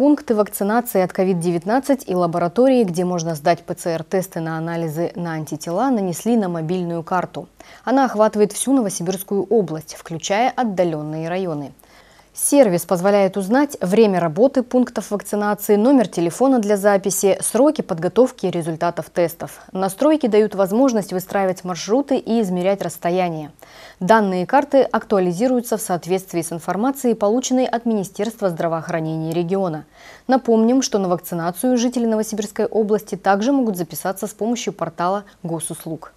пункты вакцинации от COVID-19 и лаборатории, где можно сдать ПЦР-тесты на анализы на антитела, нанесли на мобильную карту. Она охватывает всю Новосибирскую область, включая отдаленные районы. Сервис позволяет узнать время работы пунктов вакцинации, номер телефона для записи, сроки подготовки результатов тестов. Настройки дают возможность выстраивать маршруты и измерять расстояние. Данные карты актуализируются в соответствии с информацией, полученной от Министерства здравоохранения региона. Напомним, что на вакцинацию жители Новосибирской области также могут записаться с помощью портала госуслуг.